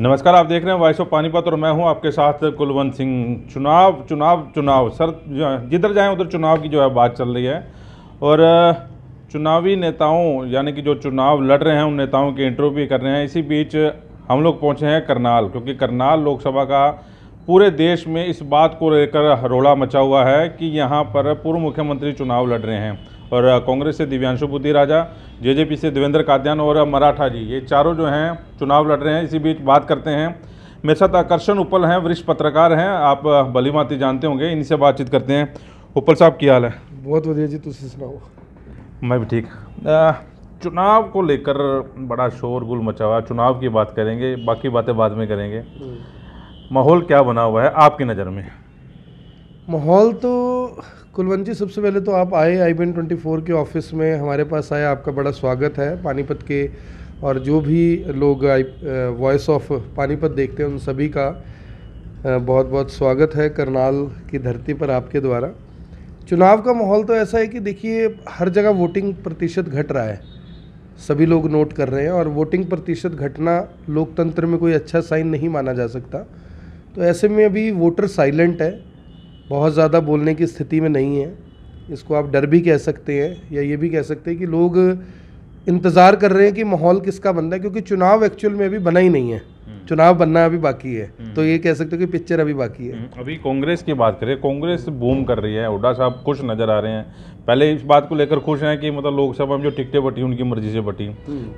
नमस्कार आप देख रहे हैं वॉइस ऑफ पानीपत और मैं हूं आपके साथ कुलवंत सिंह चुनाव चुनाव चुनाव सर जिधर जाएं उधर चुनाव की जो है बात चल रही है और चुनावी नेताओं यानी कि जो चुनाव लड़ रहे हैं उन नेताओं के इंटरव्यू भी कर रहे हैं इसी बीच हम लोग पहुंचे हैं करनाल क्योंकि करनाल लोकसभा का पूरे देश में इस बात को लेकर हरोड़ा मचा हुआ है कि यहाँ पर पूर्व मुख्यमंत्री चुनाव लड़ रहे हैं और कांग्रेस से दिव्यांशु बुद्धि राजा जेजेपी से देवेंद्र काद्यान और मराठा जी ये चारों जो हैं चुनाव लड़ रहे हैं इसी बीच बात करते हैं मेरे साथ आकर्षण उपल हैं वरिष्ठ पत्रकार हैं आप भली जानते होंगे इनसे बातचीत करते हैं उपल साहब की हाल है बहुत वजिए जी तुम सुनाओ मैं भी ठीक चुनाव को लेकर बड़ा शोर गुल मचा हुआ चुनाव की बात करेंगे बाकी बातें बाद में करेंगे हम्म। माहौल क्या बना हुआ है आपकी नज़र में माहौल तो कुलवंत जी सबसे पहले तो आप आए आई बन ट्वेंटी फोर के ऑफिस में हमारे पास आए आपका बड़ा स्वागत है पानीपत के और जो भी लोग वॉइस ऑफ पानीपत देखते हैं उन सभी का बहुत बहुत स्वागत है करनाल की धरती पर आपके द्वारा चुनाव का माहौल तो ऐसा है कि देखिए हर जगह वोटिंग प्रतिशत घट रहा है सभी लोग नोट कर रहे हैं और वोटिंग प्रतिशत घटना लोकतंत्र में कोई अच्छा साइन नहीं माना जा सकता तो ऐसे में अभी वोटर साइलेंट है बहुत ज़्यादा बोलने की स्थिति में नहीं है इसको आप डर भी कह सकते हैं या ये भी कह सकते हैं कि लोग इंतज़ार कर रहे हैं कि माहौल किसका रहा है क्योंकि चुनाव एक्चुअल में अभी बना ही नहीं है हम्म। चुनाव बनना अभी बाकी है हम्म। तो ये कह सकते हो कि पिक्चर अभी बाकी है हम्म। अभी कांग्रेस की बात करें कांग्रेस बूम कर रही है हुड्डा साहब खुश नज़र आ रहे हैं पहले इस बात को लेकर खुश हैं कि मतलब लोकसभा में जो टिकटें बटी उनकी मर्जी से बटी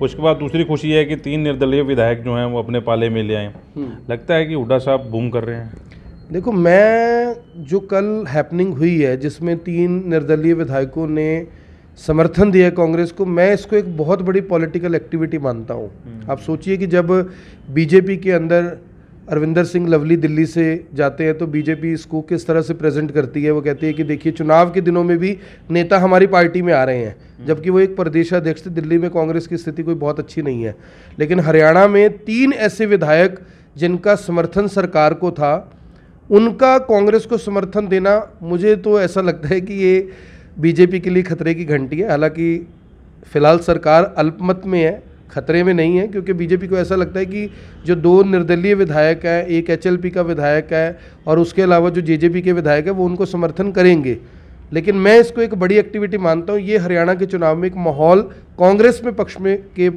उसके बाद दूसरी खुशी है कि तीन निर्दलीय विधायक जो हैं वो अपने पाले में ले आए लगता है कि हुडा साहब बूम कर रहे हैं देखो मैं जो कल हैपनिंग हुई है जिसमें तीन निर्दलीय विधायकों ने समर्थन दिया कांग्रेस को मैं इसको एक बहुत बड़ी पॉलिटिकल एक्टिविटी मानता हूँ हम्म। आप सोचिए कि जब बीजेपी के अंदर अरविंदर सिंह लवली दिल्ली से जाते हैं तो बीजेपी इसको किस तरह से प्रेजेंट करती है वो कहती है कि देखिए चुनाव के दिनों में भी नेता हमारी पार्टी में आ रहे हैं हम्म। जबकि वो एक प्रदेशाध्यक्ष थे दिल्ली में कांग्रेस की स्थिति कोई बहुत अच्छी नहीं है लेकिन हरियाणा में तीन ऐसे विधायक जिनका समर्थन सरकार को था उनका कांग्रेस को समर्थन देना मुझे तो ऐसा लगता है कि ये बीजेपी के लिए खतरे की घंटी है हालांकि फिलहाल सरकार अल्पमत में है खतरे में नहीं है क्योंकि बीजेपी को ऐसा लगता है कि जो दो निर्दलीय विधायक है एक एचएलपी का विधायक है और उसके अलावा जो जेजेपी के विधायक है वो उनको समर्थन करेंगे लेकिन मैं इसको एक बड़ी एक्टिविटी मानता हूँ ये हरियाणा के चुनाव में एक माहौल कांग्रेस में पक्ष में के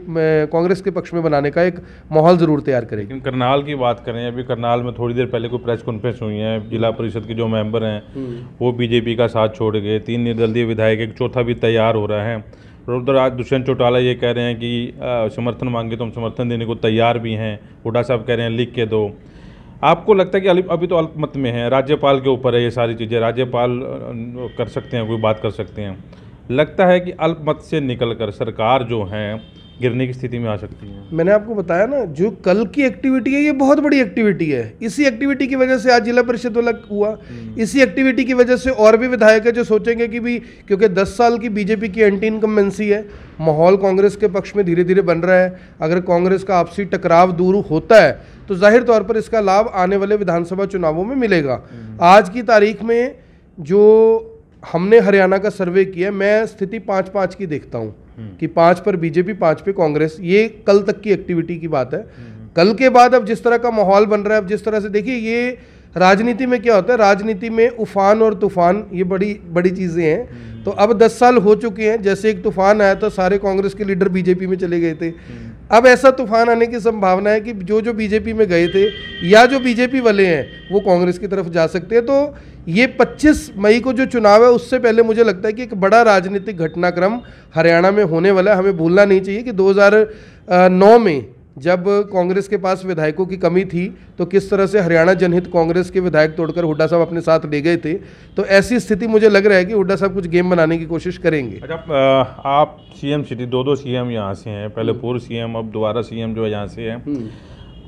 कांग्रेस के पक्ष में बनाने का एक माहौल जरूर तैयार करेगी लेकिन करनाल की बात करें अभी करनाल में थोड़ी देर पहले कोई प्रेस कॉन्फ्रेंस हुई है जिला परिषद के जो मेंबर हैं हम्म। वो बीजेपी का साथ छोड़ गए तीन निर्दलीय विधायक एक चौथा भी तैयार हो रहा है उधर आज दुष्यंत चौटाला ये कह रहे हैं कि समर्थन मांगे तो हम समर्थन देने को तैयार भी हैं हुडा साहब कह रहे हैं लिख के दो आपको लगता है कि अभी तो अल्पमत में है राज्यपाल के ऊपर है ये सारी चीज़ें राज्यपाल कर सकते हैं कोई बात कर सकते हैं लगता है कि अल्पमत से निकलकर सरकार जो है गिरने की स्थिति में आ सकती है मैंने आपको बताया ना जो कल की एक्टिविटी है ये बहुत बड़ी एक्टिविटी है इसी एक्टिविटी की वजह से आज जिला परिषद अलग हुआ हम्म। इसी एक्टिविटी की वजह से और भी विधायक है जो सोचेंगे कि भी क्योंकि 10 साल की बीजेपी की एंटी इनकम्बेंसी है माहौल कांग्रेस के पक्ष में धीरे धीरे बन रहा है अगर कांग्रेस का आपसी टकराव दूर होता है तो जाहिर तौर पर इसका लाभ आने वाले विधानसभा चुनावों में मिलेगा आज की तारीख में जो हमने हरियाणा का सर्वे किया मैं स्थिति पाँच पाँच की देखता हूँ कि पाँच पर बीजेपी पाँच पे कांग्रेस ये कल तक की एक्टिविटी की बात है कल के बाद अब जिस तरह का माहौल बन रहा है अब जिस तरह से देखिए ये राजनीति में क्या होता है राजनीति में उफान और तूफान ये बड़ी बड़ी चीज़ें हैं तो अब दस साल हो चुके हैं जैसे एक तूफान आया था तो सारे कांग्रेस के लीडर बीजेपी में चले गए थे अब ऐसा तूफान आने की संभावना है कि जो जो बीजेपी में गए थे या जो बीजेपी वाले हैं वो कांग्रेस की तरफ जा सकते हैं तो ये 25 मई को जो चुनाव है उससे पहले मुझे लगता है कि एक बड़ा राजनीतिक घटनाक्रम हरियाणा में होने वाला है हमें भूलना नहीं चाहिए कि 2009 में जब कांग्रेस के पास विधायकों की कमी थी तो किस तरह से हरियाणा जनहित कांग्रेस के विधायक तोड़कर हुड्डा साहब अपने साथ ले गए थे तो ऐसी स्थिति मुझे लग रहा है कि हुड्डा साहब कुछ गेम बनाने की कोशिश करेंगे अच्छा आप सीएम सिटी दो दो सीएम यहाँ से हैं पहले हम्म। पूर्व सीएम अब दोबारा सीएम जो है यहाँ से हैं हम्म।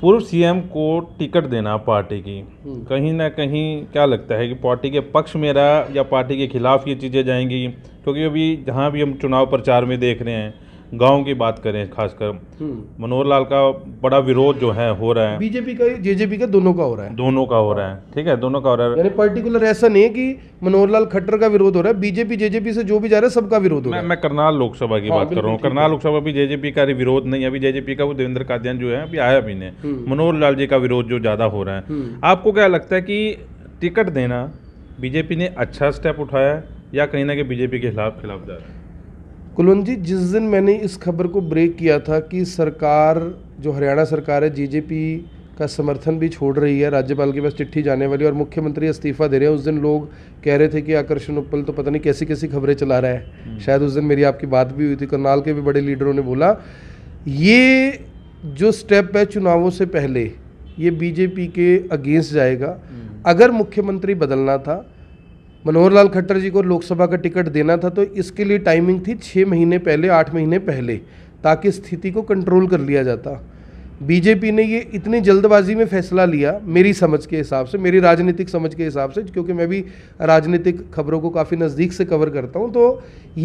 पूर्व सीएम को टिकट देना पार्टी की हम्म। कहीं ना कहीं क्या लगता है कि पार्टी के पक्ष मेरा या पार्टी के खिलाफ ये चीज़ें जाएंगी क्योंकि अभी जहाँ भी हम चुनाव प्रचार में देख रहे हैं गांव की बात करें खासकर हम्म। मनोहर लाल का बड़ा विरोध जो है हो रहा है बीजेपी का जेजेपी का दोनों का हो रहा है दोनों का हो रहा है ठीक है दोनों का हो रहा है यानी पर्टिकुलर ऐसा नहीं है कि मनोहर लाल खट्टर का विरोध हो रहा है बीजेपी जेजेपी से जो भी जा रहा है सबका विरोध हो रहा है मैं करनाल लोकसभा की हाँ, बात कर रहा हूँ करनाल लोकसभा भी जेजेपी का विरोध नहीं अभी जेजेपी का वो देवेंद्र काद्यान जो है अभी आया भी नहीं हम्म। मनोहर लाल जी का विरोध जो ज्यादा हो रहा है हम्म। आपको क्या लगता है कि टिकट देना बीजेपी ने अच्छा स्टेप उठाया या कहीं ना कहीं बीजेपी के खिलाफ खिलाफ जा रहा है कुलवंत जी जिस दिन मैंने इस खबर को ब्रेक किया था कि सरकार जो हरियाणा सरकार है जीजेपी का समर्थन भी छोड़ रही है राज्यपाल के पास चिट्ठी जाने वाली और मुख्यमंत्री इस्तीफा दे रहे हैं उस दिन लोग कह रहे थे कि आकर्षण उपल तो पता नहीं कैसी कैसी खबरें चला रहा है हम्म। शायद उस दिन मेरी आपकी बात भी हुई थी करनाल के भी बड़े लीडरों ने बोला ये जो स्टेप है चुनावों से पहले ये बीजेपी के अगेंस्ट जाएगा हम्म। अगर मुख्यमंत्री बदलना था मनोहर लाल खट्टर जी को लोकसभा का टिकट देना था तो इसके लिए टाइमिंग थी छः महीने पहले आठ महीने पहले ताकि स्थिति को कंट्रोल कर लिया जाता बीजेपी ने ये इतनी जल्दबाजी में फैसला लिया मेरी समझ के हिसाब से मेरी राजनीतिक समझ के हिसाब से क्योंकि मैं भी राजनीतिक खबरों को काफ़ी नज़दीक से कवर करता हूँ तो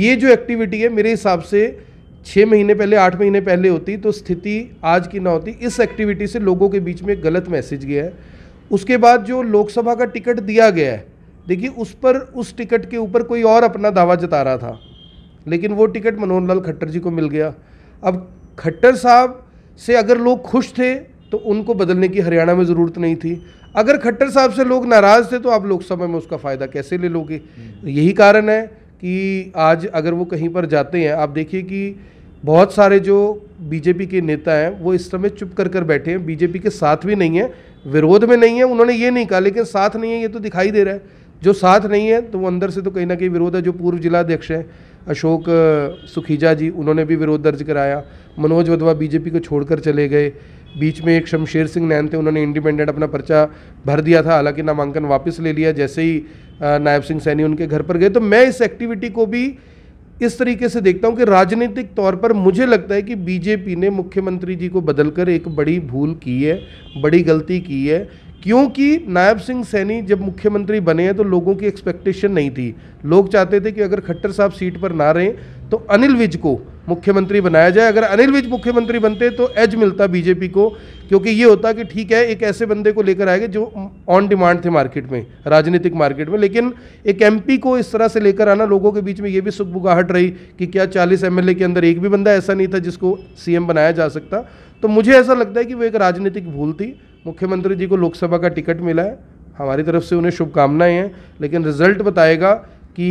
ये जो एक्टिविटी है मेरे हिसाब से छः महीने पहले आठ महीने पहले होती तो स्थिति आज की ना होती इस एक्टिविटी से लोगों के बीच में गलत मैसेज गया है उसके बाद जो लोकसभा का टिकट दिया गया है देखिए उस पर उस टिकट के ऊपर कोई और अपना दावा जता रहा था लेकिन वो टिकट मनोहर लाल खट्टर जी को मिल गया अब खट्टर साहब से अगर लोग खुश थे तो उनको बदलने की हरियाणा में ज़रूरत नहीं थी अगर खट्टर साहब से लोग नाराज़ थे तो आप लोकसभा में उसका फ़ायदा कैसे ले लोगे हम्म। यही कारण है कि आज अगर वो कहीं पर जाते हैं आप देखिए कि बहुत सारे जो बीजेपी के नेता हैं वो इस समय चुप कर कर बैठे हैं बीजेपी के साथ भी नहीं है विरोध में नहीं है उन्होंने ये नहीं कहा लेकिन साथ नहीं है ये तो दिखाई दे रहा है जो साथ नहीं है तो वो अंदर से तो कहीं ना कहीं विरोध है जो पूर्व जिला अध्यक्ष है अशोक सुखीजा जी उन्होंने भी विरोध दर्ज कराया मनोज वधवा बीजेपी को छोड़कर चले गए बीच में एक शमशेर सिंह नैन थे उन्होंने इंडिपेंडेंट अपना पर्चा भर दिया था हालांकि नामांकन वापस ले लिया जैसे ही नायब सिंह सैनी उनके घर पर गए तो मैं इस एक्टिविटी को भी इस तरीके से देखता हूं कि राजनीतिक तौर पर मुझे लगता है कि बीजेपी ने मुख्यमंत्री जी को बदलकर एक बड़ी भूल की है बड़ी गलती की है क्योंकि नायब सिंह सैनी जब मुख्यमंत्री बने हैं तो लोगों की एक्सपेक्टेशन नहीं थी लोग चाहते थे कि अगर खट्टर साहब सीट पर ना रहें तो अनिल विज को मुख्यमंत्री बनाया जाए अगर अनिल विज मुख्यमंत्री बनते तो एज मिलता बीजेपी को क्योंकि ये होता कि ठीक है एक ऐसे बंदे को लेकर आएगा जो ऑन डिमांड थे मार्केट में राजनीतिक मार्केट में लेकिन एक एमपी को इस तरह से लेकर आना लोगों के बीच में ये भी सुखबुगाहट रही कि क्या 40 एमएलए के अंदर एक भी बंदा ऐसा नहीं था जिसको सीएम बनाया जा सकता तो मुझे ऐसा लगता है कि वो एक राजनीतिक भूल थी मुख्यमंत्री जी को लोकसभा का टिकट मिला है हमारी तरफ से उन्हें शुभकामनाएं हैं लेकिन रिजल्ट बताएगा कि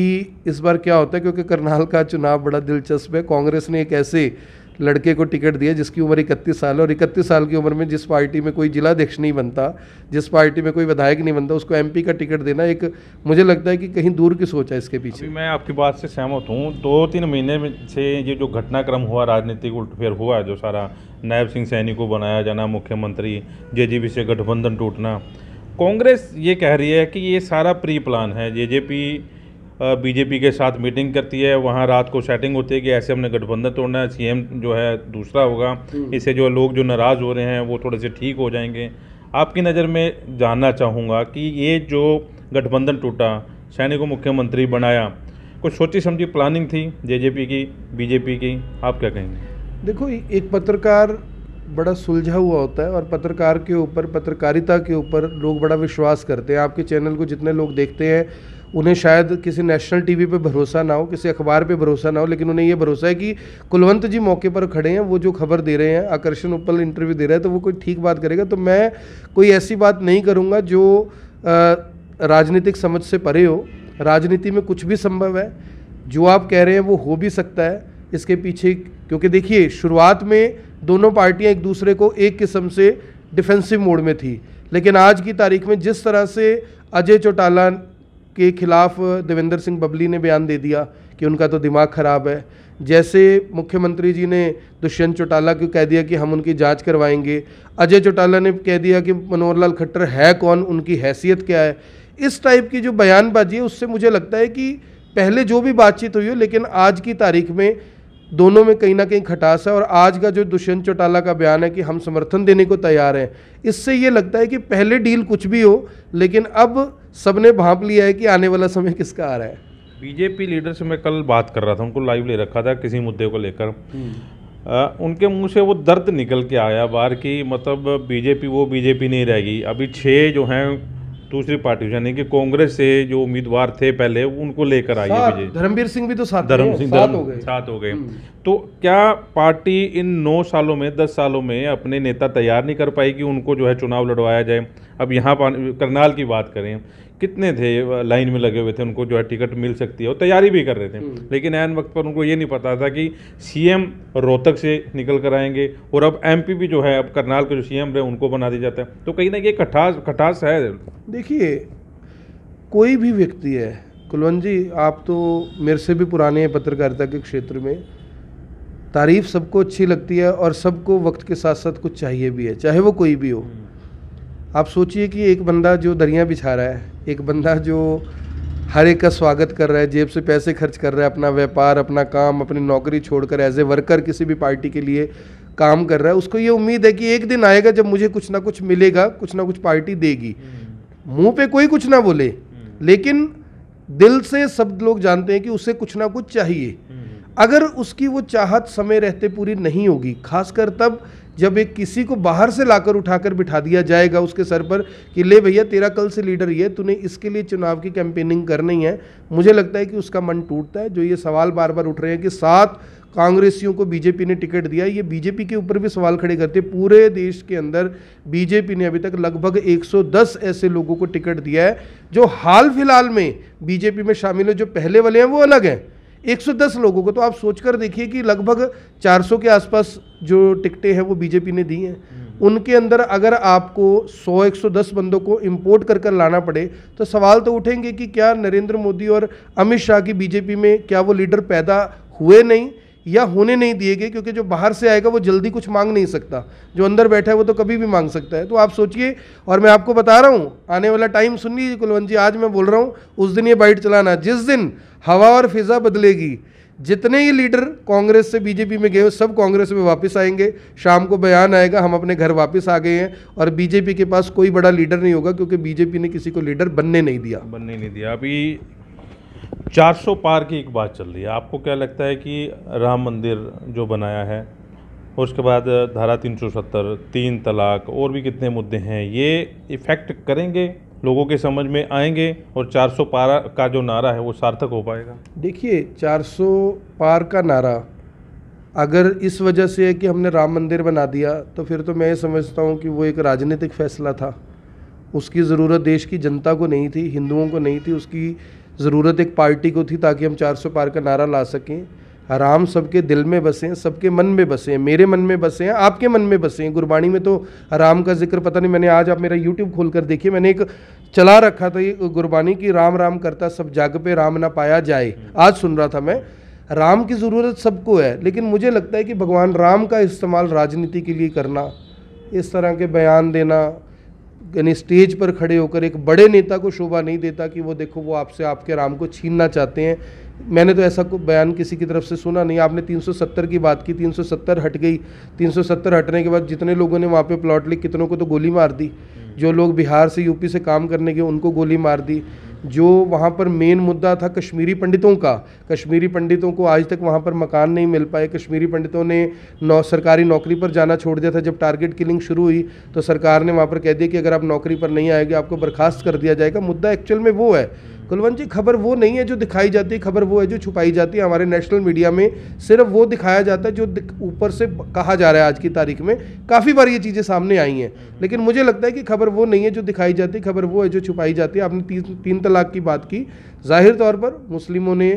इस बार क्या होता है क्योंकि करनाल का चुनाव बड़ा दिलचस्प है कांग्रेस ने एक ऐसे लड़के को टिकट दिया जिसकी उम्र इकतीस साल है और इकतीस साल की उम्र में जिस पार्टी में कोई जिलाध्यक्ष नहीं बनता जिस पार्टी में कोई विधायक नहीं बनता उसको एमपी का टिकट देना एक मुझे लगता है कि कहीं दूर की सोच है इसके पीछे मैं आपकी बात से सहमत हूँ दो तीन महीने से ये जो घटनाक्रम हुआ राजनीतिक उल्टफेर हुआ जो सारा नायब सिंह सैनी को बनाया जाना मुख्यमंत्री जे से गठबंधन टूटना कांग्रेस ये कह रही है कि ये सारा प्री प्लान है जे बीजेपी के साथ मीटिंग करती है वहाँ रात को सेटिंग होती है कि ऐसे हमने गठबंधन तोड़ना है सीएम जो है दूसरा होगा हम्म। इससे जो लोग जो नाराज़ हो रहे हैं वो थोड़े से ठीक हो जाएंगे आपकी नज़र में जानना चाहूँगा कि ये जो गठबंधन टूटा सैनिक को मुख्यमंत्री बनाया कुछ सोची समझी प्लानिंग थी जे की बीजेपी की आप क्या कहेंगे देखो एक पत्रकार बड़ा सुलझा हुआ होता है और पत्रकार के ऊपर पत्रकारिता के ऊपर लोग बड़ा विश्वास करते हैं आपके चैनल को जितने लोग देखते हैं उन्हें शायद किसी नेशनल टीवी पे भरोसा ना हो किसी अखबार पे भरोसा ना हो लेकिन उन्हें ये भरोसा है कि कुलवंत जी मौके पर खड़े हैं वो जो खबर दे रहे हैं आकर्षण उपल इंटरव्यू दे रहे हैं तो वो कोई ठीक बात करेगा तो मैं कोई ऐसी बात नहीं करूँगा जो राजनीतिक समझ से परे हो राजनीति में कुछ भी संभव है जो आप कह रहे हैं वो हो भी सकता है इसके पीछे क्योंकि देखिए शुरुआत में दोनों पार्टियां एक दूसरे को एक किस्म से डिफेंसिव मोड में थी लेकिन आज की तारीख में जिस तरह से अजय चौटाला के खिलाफ देवेंद्र सिंह बबली ने बयान दे दिया कि उनका तो दिमाग खराब है जैसे मुख्यमंत्री जी ने दुष्यंत चौटाला को कह दिया कि हम उनकी जांच करवाएंगे अजय चौटाला ने कह दिया कि मनोहर लाल खट्टर है कौन उनकी हैसियत क्या है इस टाइप की जो बयानबाजी है उससे मुझे लगता है कि पहले जो भी बातचीत हुई हो लेकिन आज की तारीख में दोनों में कहीं ना कहीं खटास है और आज का जो दुष्यंत चौटाला का बयान है कि हम समर्थन देने को तैयार हैं इससे ये लगता है कि पहले डील कुछ भी हो लेकिन अब सबने भाप लिया है कि आने वाला समय किसका आ रहा है बीजेपी लीडर से मैं कल बात कर रहा था उनको लाइव ले रखा था किसी मुद्दे को लेकर हम्म। उनके मुंह से वो दर्द निकल के आया बार कि मतलब बीजेपी वो बीजेपी नहीं रहेगी अभी छः जो हैं दूसरी पार्टी यानी कि कांग्रेस से जो उम्मीदवार थे पहले उनको लेकर आई है धर्मवीर सिंह भी तो साथ धर्म सिंह साथ हो गए साथ हो गए हम्म। तो क्या पार्टी इन नौ सालों में दस सालों में अपने नेता तैयार नहीं कर पाएगी उनको जो है चुनाव लड़वाया जाए अब यहाँ करनाल की बात करें कितने थे लाइन में लगे हुए थे उनको जो है टिकट मिल सकती है और तैयारी भी कर रहे थे हम्म। लेकिन एन वक्त पर उनको ये नहीं पता था कि सीएम रोहतक से निकल कर आएंगे और अब एमपी भी जो है अब करनाल के जो सीएम रहे उनको बना दिया जाता है तो कहीं ना कहीं खटास खटास है देखिए कोई भी व्यक्ति है कुलवंत जी आप तो मेरे से भी पुराने हैं पत्रकारिता के क्षेत्र में तारीफ सबको अच्छी लगती है और सबको वक्त के साथ साथ कुछ चाहिए भी है चाहे वो कोई भी हो हम्म। आप सोचिए कि एक बंदा जो दरिया बिछा रहा है एक बंदा जो हर एक का स्वागत कर रहा है जेब से पैसे खर्च कर रहा है अपना व्यापार अपना काम अपनी नौकरी छोड़कर एज ए वर्कर किसी भी पार्टी के लिए काम कर रहा है उसको ये उम्मीद है कि एक दिन आएगा जब मुझे कुछ ना कुछ मिलेगा कुछ ना कुछ पार्टी देगी हम्म। मुंह पे कोई कुछ ना बोले हम्म। लेकिन दिल से सब लोग जानते हैं कि उसे कुछ ना कुछ चाहिए हम्म। अगर उसकी वो चाहत समय रहते पूरी नहीं होगी खासकर तब जब एक किसी को बाहर से लाकर उठाकर बिठा दिया जाएगा उसके सर पर कि ले भैया तेरा कल से लीडर ये तूने इसके लिए चुनाव की कैंपेनिंग करनी है मुझे लगता है कि उसका मन टूटता है जो ये सवाल बार बार उठ रहे हैं कि सात कांग्रेसियों को बीजेपी ने टिकट दिया ये बीजेपी के ऊपर भी सवाल खड़े करते पूरे देश के अंदर बीजेपी ने अभी तक लगभग 110 ऐसे लोगों को टिकट दिया है जो हाल फिलहाल में बीजेपी में शामिल है जो पहले वाले हैं वो अलग हैं 110 लोगों को तो आप सोचकर देखिए कि लगभग 400 के आसपास जो टिकटें हैं वो बीजेपी ने दी हैं हम्म। उनके अंदर अगर आपको 100 110 बंदों को इंपोर्ट कर कर लाना पड़े तो सवाल तो उठेंगे कि क्या नरेंद्र मोदी और अमित शाह की बीजेपी में क्या वो लीडर पैदा हुए नहीं या होने नहीं दिए गए क्योंकि जो बाहर से आएगा वो जल्दी कुछ मांग नहीं सकता जो अंदर बैठा है वो तो कभी भी मांग सकता है तो आप सोचिए और मैं आपको बता रहा हूँ आने वाला टाइम सुन लीजिए कुलवंत जी आज मैं बोल रहा हूँ उस दिन ये बाइट चलाना जिस दिन हवा और फिज़ा बदलेगी जितने ही लीडर कांग्रेस से बीजेपी में गए हो सब कांग्रेस में वापस आएंगे शाम को बयान आएगा हम अपने घर वापस आ गए हैं और बीजेपी के पास कोई बड़ा लीडर नहीं होगा क्योंकि बीजेपी ने किसी को लीडर बनने नहीं दिया बनने नहीं दिया अभी 400 पार की एक बात चल रही है आपको क्या लगता है कि राम मंदिर जो बनाया है उसके बाद धारा तीन तीन तलाक और भी कितने मुद्दे हैं ये इफ़ेक्ट करेंगे लोगों के समझ में आएंगे और 400 पार का जो नारा है वो सार्थक हो पाएगा देखिए 400 पार का नारा अगर इस वजह से है कि हमने राम मंदिर बना दिया तो फिर तो मैं ये समझता हूँ कि वो एक राजनीतिक फैसला था उसकी ज़रूरत देश की जनता को नहीं थी हिंदुओं को नहीं थी उसकी ज़रूरत एक पार्टी को थी ताकि हम 400 पार का नारा ला सकें राम सबके दिल में बसे हैं सबके मन में बसे हैं मेरे मन में बसे हैं आपके मन में बसे हैं गुरबाणी में तो राम का जिक्र पता नहीं मैंने आज आप मेरा यूट्यूब खोल कर देखिए मैंने एक चला रखा था ये गुरबाणी की राम राम करता सब जाग पे राम ना पाया जाए आज सुन रहा था मैं राम की ज़रूरत सबको है लेकिन मुझे लगता है कि भगवान राम का इस्तेमाल राजनीति के लिए करना इस तरह के बयान देना यानी स्टेज पर खड़े होकर एक बड़े नेता को शोभा नहीं देता कि वो देखो वो आपसे आपके राम को छीनना चाहते हैं मैंने तो ऐसा कोई बयान किसी की तरफ से सुना नहीं आपने 370 की बात की 370 हट गई 370 हटने के बाद जितने लोगों ने वहाँ पे प्लॉट ली कितनों को तो गोली मार दी जो लोग बिहार से यूपी से काम करने के उनको गोली मार दी जो वहाँ पर मेन मुद्दा था कश्मीरी पंडितों का कश्मीरी पंडितों को आज तक वहाँ पर मकान नहीं मिल पाए कश्मीरी पंडितों ने नौ सरकारी नौकरी पर जाना छोड़ दिया था जब टारगेट किलिंग शुरू हुई तो सरकार ने वहाँ पर कह दिया कि अगर आप नौकरी पर नहीं आएंगे आपको बर्खास्त कर दिया जाएगा मुद्दा एक्चुअल में वो है कुलवंत जी खबर वो नहीं है जो दिखाई जाती है खबर वो है जो छुपाई जाती है हमारे नेशनल मीडिया में सिर्फ वो दिखाया जाता है जो ऊपर से कहा जा रहा है आज की तारीख में काफ़ी बार ये चीज़ें सामने आई हैं लेकिन मुझे लगता है कि खबर वो नहीं है जो दिखाई जाती खबर वो है जो छुपाई जाती है आपने तीन तीन तलाक की बात की जाहिर तौर पर मुस्लिमों ने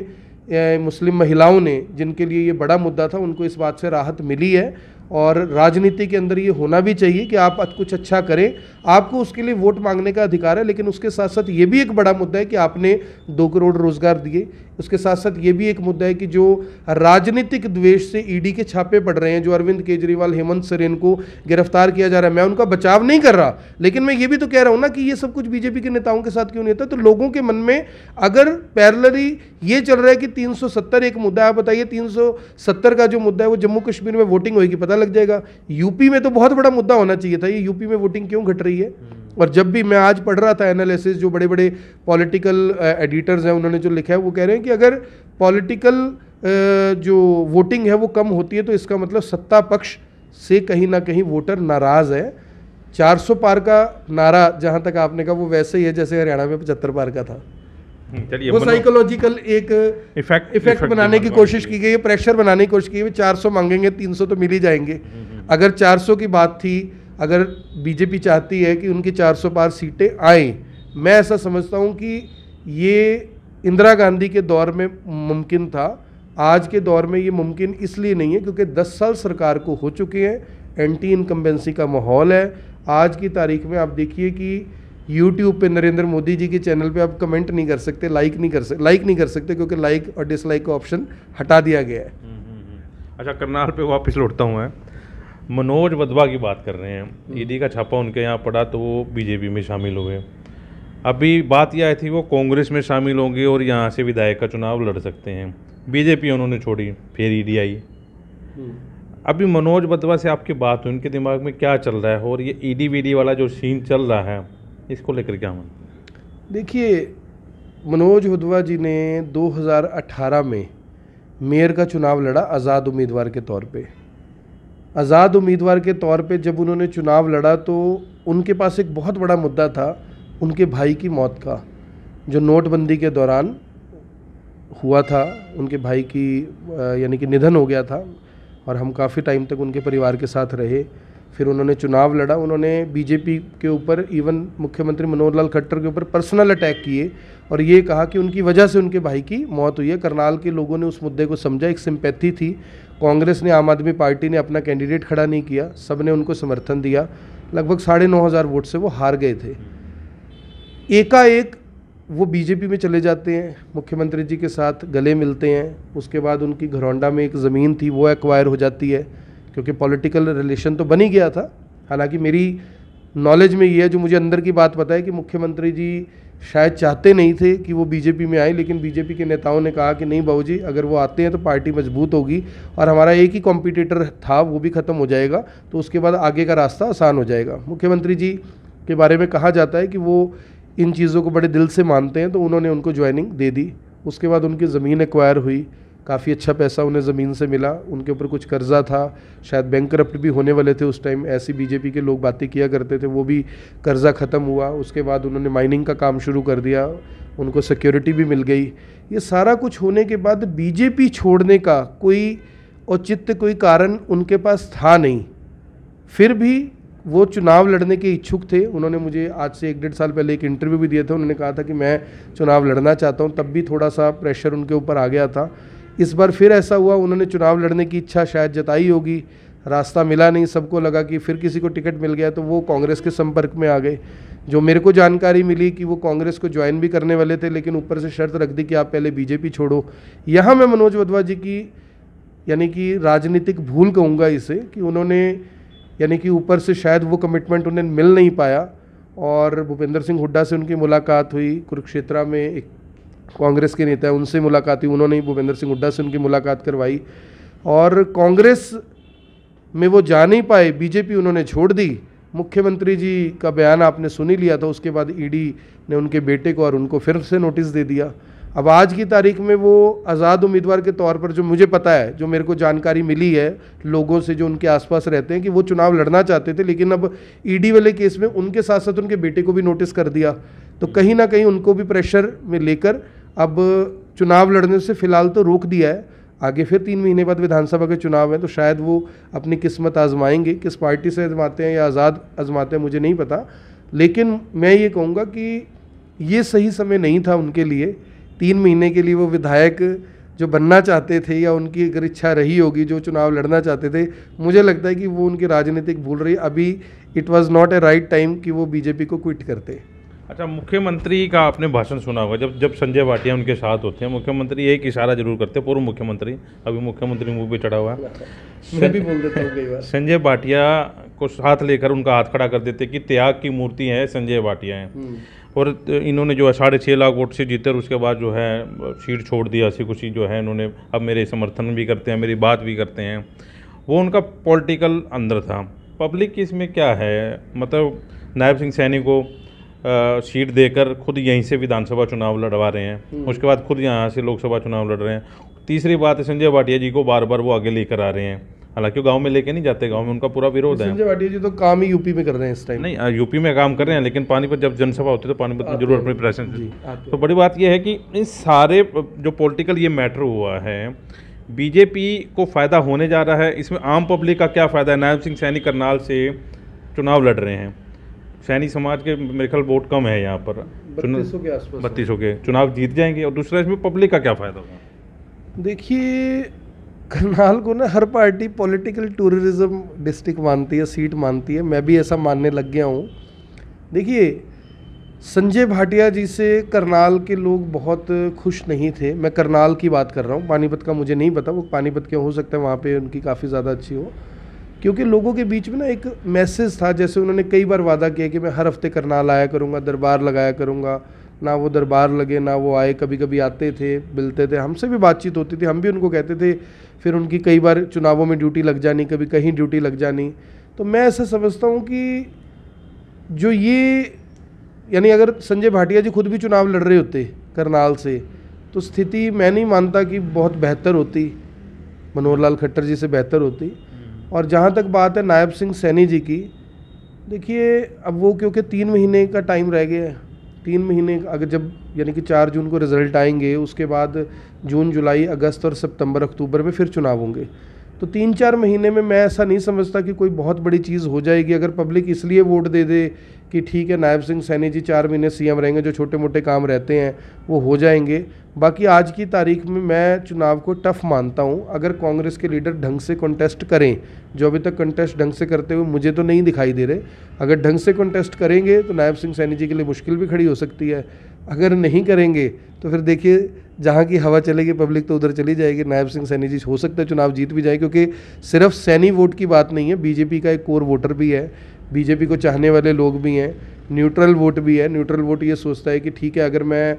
मुस्लिम महिलाओं ने जिनके लिए ये बड़ा मुद्दा था उनको इस बात से राहत मिली है और राजनीति के अंदर ये होना भी चाहिए कि आप कुछ अच्छा करें आपको उसके लिए वोट मांगने का अधिकार है लेकिन उसके साथ साथ ये भी एक बड़ा मुद्दा है कि आपने दो करोड़ रोज़गार दिए उसके साथ साथ ये भी एक मुद्दा है कि जो राजनीतिक द्वेष से ईडी e के छापे पड़ रहे हैं जो अरविंद केजरीवाल हेमंत सोरेन को गिरफ्तार किया जा रहा है मैं उनका बचाव नहीं कर रहा लेकिन मैं ये भी तो कह रहा हूँ ना कि ये सब कुछ बीजेपी के नेताओं के साथ क्यों नहीं होता तो लोगों के मन में अगर पैरलरी ये चल रहा है कि तीन एक मुद्दा आप बताइए तीन का जो मुद्दा है वो जम्मू कश्मीर में वोटिंग होगी पता लग जाएगा यूपी में तो बहुत बड़ा मुद्दा होना चाहिए था ये यूपी में वोटिंग क्यों घट रही है हम्म। और जब भी मैं आज पढ़ रहा था एनालिसिस जो बड़े बड़े पॉलिटिकल एडिटर्स हैं उन्होंने जो लिखा है वो कह रहे हैं कि अगर पॉलिटिकल जो वोटिंग है वो कम होती है तो इसका मतलब सत्ता पक्ष से कहीं ना कहीं वोटर नाराज़ है 400 पार का नारा जहां तक आपने कहा वो वैसे ही है जैसे हरियाणा में पचहत्तर पार का था हम्म, वो साइकोलॉजिकल एक इफेक्ट इफेक्ट बनाने की कोशिश की गई है प्रेशर बनाने की कोशिश की गई चार सौ मांगेंगे तीन सौ तो मिल ही जाएंगे हम्म, हम्म। अगर चार सौ की बात थी अगर बीजेपी चाहती है कि उनकी चार सौ पार सीटें आए मैं ऐसा समझता हूँ कि ये इंदिरा गांधी के दौर में मुमकिन था आज के दौर में ये मुमकिन इसलिए नहीं है क्योंकि 10 साल सरकार को हो चुके हैं एंटी इनकम्बेंसी का माहौल है आज की तारीख में आप देखिए कि यूट्यूब पे नरेंद्र मोदी जी के चैनल पे आप कमेंट नहीं कर सकते लाइक नहीं कर सकते लाइक नहीं कर सकते क्योंकि लाइक और डिसलाइक का ऑप्शन हटा दिया गया है हम्म, हम्म, हम्म। अच्छा करनाल पे वापस लौटता हूँ मैं मनोज वधवा की बात कर रहे हैं ईडी का छापा उनके यहाँ पड़ा तो वो बीजेपी में शामिल हुए अभी बात यह आई थी वो कांग्रेस में शामिल होंगे और यहाँ से विधायक का चुनाव लड़ सकते हैं बीजेपी उन्होंने छोड़ी फिर ईडी e आई हम्म। अभी मनोज बदवा से आपकी बात हुई उनके दिमाग में क्या चल रहा है और ये ईडी e वीडी वाला जो सीन चल रहा है इसको लेकर क्या मन देखिए मनोज बदवा जी ने 2018 में मेयर का चुनाव लड़ा आज़ाद उम्मीदवार के तौर पे आज़ाद उम्मीदवार के तौर पे जब उन्होंने चुनाव लड़ा तो उनके पास एक बहुत बड़ा मुद्दा था उनके भाई की मौत का जो नोटबंदी के दौरान हुआ था उनके भाई की यानी कि निधन हो गया था और हम काफ़ी टाइम तक उनके परिवार के साथ रहे फिर उन्होंने चुनाव लड़ा उन्होंने बीजेपी के ऊपर इवन मुख्यमंत्री मनोहर लाल खट्टर के ऊपर पर्सनल अटैक किए और ये कहा कि उनकी वजह से उनके भाई की मौत हुई है करनाल के लोगों ने उस मुद्दे को समझा एक सिंपैथी थी कांग्रेस ने आम आदमी पार्टी ने अपना कैंडिडेट खड़ा नहीं किया सब ने उनको समर्थन दिया लगभग साढ़े नौ हज़ार वोट से वो हार गए थे एकाएक वो बीजेपी में चले जाते हैं मुख्यमंत्री जी के साथ गले मिलते हैं उसके बाद उनकी घरौंडा में एक ज़मीन थी वो एक्वायर हो जाती है क्योंकि पॉलिटिकल रिलेशन तो बन ही गया था हालांकि मेरी नॉलेज में ये है जो मुझे अंदर की बात पता है कि मुख्यमंत्री जी शायद चाहते नहीं थे कि वो बीजेपी में आए लेकिन बीजेपी के नेताओं ने कहा कि नहीं बाबू अगर वो आते हैं तो पार्टी मजबूत होगी और हमारा एक ही कॉम्पिटिटर था वो भी ख़त्म हो जाएगा तो उसके बाद आगे का रास्ता आसान हो जाएगा मुख्यमंत्री जी के बारे में कहा जाता है कि वो इन चीज़ों को बड़े दिल से मानते हैं तो उन्होंने उनको ज्वाइनिंग दे दी उसके बाद उनकी ज़मीन एक्वायर हुई काफ़ी अच्छा पैसा उन्हें ज़मीन से मिला उनके ऊपर कुछ कर्ज़ा था शायद बैंक भी होने वाले थे उस टाइम ऐसी बीजेपी के लोग बातें किया करते थे वो भी कर्ज़ा ख़त्म हुआ उसके बाद उन्होंने माइनिंग का काम शुरू कर दिया उनको सिक्योरिटी भी मिल गई ये सारा कुछ होने के बाद बीजेपी छोड़ने का कोई औचित्य कोई कारण उनके पास था नहीं फिर भी वो चुनाव लड़ने के इच्छुक थे उन्होंने मुझे आज से एक डेढ़ साल पहले एक इंटरव्यू भी दिया था उन्होंने कहा था कि मैं चुनाव लड़ना चाहता हूँ तब भी थोड़ा सा प्रेशर उनके ऊपर आ गया था इस बार फिर ऐसा हुआ उन्होंने चुनाव लड़ने की इच्छा शायद जताई होगी रास्ता मिला नहीं सबको लगा कि फिर किसी को टिकट मिल गया तो वो कांग्रेस के संपर्क में आ गए जो मेरे को जानकारी मिली कि वो कांग्रेस को ज्वाइन भी करने वाले थे लेकिन ऊपर से शर्त रख दी कि आप पहले बीजेपी छोड़ो यहाँ मैं मनोज वधवा जी की यानी कि राजनीतिक भूल कहूँगा इसे कि उन्होंने यानी कि ऊपर से शायद वो कमिटमेंट उन्हें मिल नहीं पाया और भूपेंद्र सिंह हुड्डा से उनकी मुलाकात हुई कुरुक्षेत्रा में एक कांग्रेस के नेता है उनसे मुलाकात हुई उन्होंने भूपेंद्र सिंह हुड्डा से उनकी मुलाकात करवाई और कांग्रेस में वो जा नहीं पाए बीजेपी उन्होंने छोड़ दी मुख्यमंत्री जी का बयान आपने सुनी लिया था उसके बाद ईडी ने उनके बेटे को और उनको फिर से नोटिस दे दिया अब आज की तारीख में वो आज़ाद उम्मीदवार के तौर पर जो मुझे पता है जो मेरे को जानकारी मिली है लोगों से जो उनके आसपास रहते हैं कि वो चुनाव लड़ना चाहते थे लेकिन अब ईडी e वाले केस में उनके साथ साथ उनके बेटे को भी नोटिस कर दिया तो कहीं ना कहीं उनको भी प्रेशर में लेकर अब चुनाव लड़ने से फ़िलहाल तो रोक दिया है आगे फिर तीन महीने बाद विधानसभा के चुनाव हैं तो शायद वो अपनी किस्मत आजमाएंगे किस पार्टी से आजमाते हैं या आज़ाद आजमाते हैं मुझे नहीं पता लेकिन मैं ये कहूँगा कि ये सही समय नहीं था उनके लिए तीन महीने के लिए वो विधायक जो बनना चाहते थे या उनकी अगर इच्छा रही होगी जो चुनाव लड़ना चाहते थे मुझे लगता है कि वो उनकी राजनीतिक भूल रही अभी it was not a right time कि वो बीजेपी को क्विट करते अच्छा मुख्यमंत्री का आपने भाषण सुना होगा जब जब संजय भाटिया उनके साथ होते हैं मुख्यमंत्री एक इशारा जरूर करते हैं पूर्व मुख्यमंत्री अभी मुख्यमंत्री मुंह भी चढ़ा हुआ मैं भी बोल देता हूँ कई बार संजय भाटिया को साथ लेकर उनका हाथ खड़ा कर देते कि त्याग की मूर्ति है संजय भाटिया हैं हम्म। और इन्होंने जो है साढ़े छः लाख वोट से जीते और उसके बाद जो है सीट छोड़ दिया ऐसी कुछ जो है इन्होंने अब मेरे समर्थन भी करते हैं मेरी बात भी करते हैं वो उनका पॉलिटिकल अंदर था पब्लिक की इसमें क्या है मतलब नायब सिंह सैनी को सीट देकर खुद यहीं से विधानसभा चुनाव लड़वा रहे हैं हम्म। उसके बाद खुद यहाँ से लोकसभा चुनाव लड़ रहे हैं तीसरी बात है संजय भाटिया जी को बार बार वो आगे लेकर आ रहे हैं हालांकि गांव में लेके नहीं जाते गांव में उनका पूरा विरोध है भाटिया जी तो काम ही यूपी में कर रहे हैं इस टाइम नहीं यूपी में काम कर रहे हैं लेकिन पानीपत जब जनसभा होती है तो पानीपत तो में जरूर अपनी प्रेजेंस तो बड़ी बात यह है कि इन सारे जो पॉलिटिकल ये मैटर हुआ है बीजेपी को फ़ायदा होने जा रहा है इसमें आम पब्लिक का क्या फ़ायदा है नायब सिंह सैनी करनाल से चुनाव लड़ रहे हैं सैनी समाज के मेरे ख्याल वोट कम है यहाँ पर बत्तीसों के चुनाव जीत जाएंगे और दूसरा इसमें पब्लिक का क्या फ़ायदा होगा देखिए करनाल को ना हर पार्टी पॉलिटिकल टूरिज्म डिस्ट्रिक्ट मानती है सीट मानती है मैं भी ऐसा मानने लग गया हूँ देखिए संजय भाटिया जी से करनाल के लोग बहुत खुश नहीं थे मैं करनाल की बात कर रहा हूँ पानीपत का मुझे नहीं पता वो पानीपत के हो सकता है वहाँ पे उनकी काफ़ी ज़्यादा अच्छी हो क्योंकि लोगों के बीच में ना एक मैसेज था जैसे उन्होंने कई बार वादा किया कि मैं हर हफ्ते करनाल आया करूँगा दरबार लगाया करूँगा ना वो दरबार लगे ना वो आए कभी कभी आते थे मिलते थे हमसे भी बातचीत होती थी हम भी उनको कहते थे फिर उनकी कई बार चुनावों में ड्यूटी लग जानी कभी कहीं ड्यूटी लग जानी तो मैं ऐसा समझता हूँ कि जो ये यानी अगर संजय भाटिया जी खुद भी चुनाव लड़ रहे होते करनाल से तो स्थिति मैं नहीं मानता कि बहुत बेहतर होती मनोहर लाल खट्टर जी से बेहतर होती हम्म। और जहाँ तक बात है नायब सिंह सैनी जी की देखिए अब वो क्योंकि तीन महीने का टाइम रह गया है तीन महीने अगर जब यानी कि चार जून को रिज़ल्ट आएंगे उसके बाद जून जुलाई अगस्त और सितंबर अक्टूबर में फिर चुनाव होंगे तो तीन चार महीने में मैं ऐसा नहीं समझता कि कोई बहुत बड़ी चीज़ हो जाएगी अगर पब्लिक इसलिए वोट दे दे कि ठीक है नायब सिंह सैनी जी चार महीने सीएम रहेंगे जो छोटे मोटे काम रहते हैं वो हो जाएंगे बाकी आज की तारीख में मैं चुनाव को टफ मानता हूँ अगर कांग्रेस के लीडर ढंग से कंटेस्ट करें जो अभी तक कंटेस्ट ढंग से करते हुए मुझे तो नहीं दिखाई दे रहे अगर ढंग से कंटेस्ट करेंगे तो नायब सिंह सैनी जी के लिए मुश्किल भी खड़ी हो सकती है अगर नहीं करेंगे तो फिर देखिए जहाँ की हवा चलेगी पब्लिक तो उधर चली जाएगी नायब सिंह सैनी जी हो सकता है चुनाव जीत भी जाए क्योंकि सिर्फ सैनी वोट की बात नहीं है बीजेपी का एक कोर वोटर भी है बीजेपी को चाहने वाले लोग भी हैं न्यूट्रल वोट भी है न्यूट्रल वोट ये सोचता है कि ठीक है अगर मैं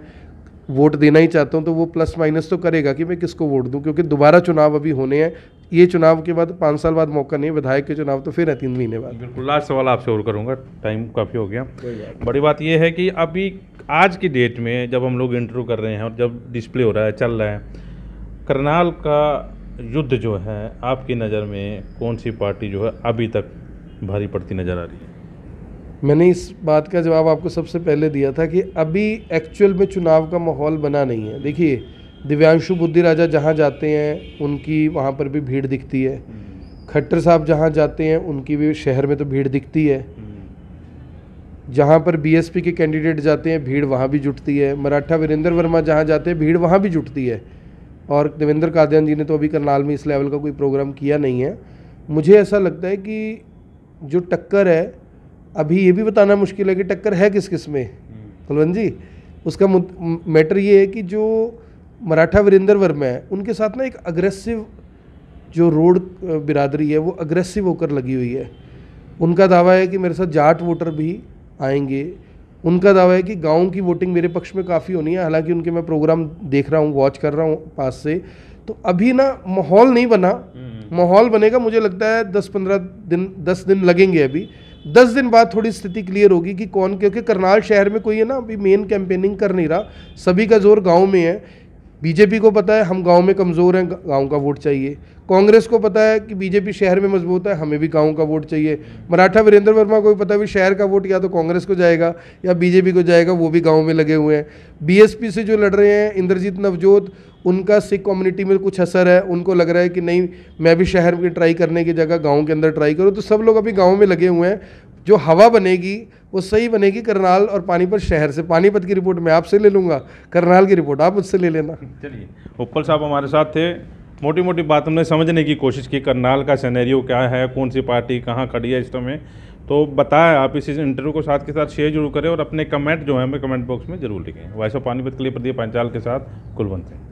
वोट देना ही चाहता हूँ तो वो प्लस माइनस तो करेगा कि मैं किसको वोट दूँ क्योंकि दोबारा चुनाव अभी होने हैं ये चुनाव के बाद पाँच साल बाद मौका नहीं विधायक के चुनाव तो फिर है तीन महीने बाद बिल्कुल लास्ट सवाल आपसे और करूँगा टाइम काफ़ी हो गया बड़ी बात यह है कि अभी आज की डेट में जब हम लोग इंटरव्यू कर रहे हैं और जब डिस्प्ले हो रहा है चल रहा है करनाल का युद्ध जो है आपकी नज़र में कौन सी पार्टी जो है अभी तक भारी पड़ती नज़र आ रही है मैंने इस बात का जवाब आपको सबसे पहले दिया था कि अभी एक्चुअल में चुनाव का माहौल बना नहीं है देखिए दिव्यांशु बुद्धि राजा जहाँ जाते हैं उनकी वहाँ पर भी भीड़ दिखती है हम्म। खट्टर साहब जहाँ जाते हैं उनकी भी शहर में तो भीड़ दिखती है हम्म। जहाँ पर बीएसपी के कैंडिडेट जाते हैं भीड़ वहाँ भी जुटती है मराठा वीरेंद्र वर्मा जहाँ जाते हैं भीड़ वहाँ भी जुटती है और देवेंद्र कादयान जी ने तो अभी करनाल में इस लेवल का कोई प्रोग्राम किया नहीं है मुझे ऐसा लगता है कि जो टक्कर है अभी ये भी बताना मुश्किल है कि टक्कर है किस किस में कुलवंत हम्म। जी उसका मैटर ये है कि जो मराठा वीरेंद्र वर्मा है उनके साथ ना एक अग्रेसिव जो रोड बिरादरी है वो अग्रेसिव होकर लगी हुई है उनका दावा है कि मेरे साथ जाट वोटर भी आएंगे उनका दावा है कि गांव की वोटिंग मेरे पक्ष में काफ़ी होनी है हालांकि उनके मैं प्रोग्राम देख रहा हूँ वॉच कर रहा हूँ पास से तो अभी ना माहौल नहीं बना हम्म। माहौल बनेगा मुझे लगता है दस पंद्रह दिन दस दिन लगेंगे अभी दस दिन बाद थोड़ी स्थिति क्लियर होगी कि कौन क्योंकि करनाल शहर में कोई है ना अभी मेन कैंपेनिंग कर नहीं रहा सभी का जोर गाँव में है बीजेपी को पता है हम गांव में कमज़ोर हैं गांव का वोट चाहिए कांग्रेस को पता है कि बीजेपी शहर में मजबूत है हमें भी गांव का वोट चाहिए मराठा वीरेंद्र वर्मा को भी पता है भी शहर का वोट या तो कांग्रेस को जाएगा या बीजेपी को जाएगा वो भी गांव में लगे हुए हैं बीएसपी से जो लड़ रहे हैं इंद्रजीत नवजोत उनका सिख कम्युनिटी में कुछ असर है उनको लग रहा है कि नहीं मैं भी शहर में ट्राई करने की जगह गाँव के अंदर ट्राई करूँ तो सब लोग अभी गाँव में लगे हुए हैं जो हवा बनेगी वो सही बनेगी करनाल और पानीपत शहर से पानीपत की रिपोर्ट मैं आपसे ले लूँगा करनाल की रिपोर्ट आप मुझसे ले लेना चलिए उपल साहब हमारे साथ थे मोटी मोटी बात हमने समझने की कोशिश की करनाल का सैनैरियो क्या है कौन सी पार्टी कहाँ खड़ी है इस समय तो बताएं आप इस इंटरव्यू को साथ के साथ शेयर जरूर करें और अपने कमेंट जो है हमें कमेंट बॉक्स में जरूर लिखें वैसे पानीपत के लिए प्रदीप पंचाल के साथ कुलवंत सिंह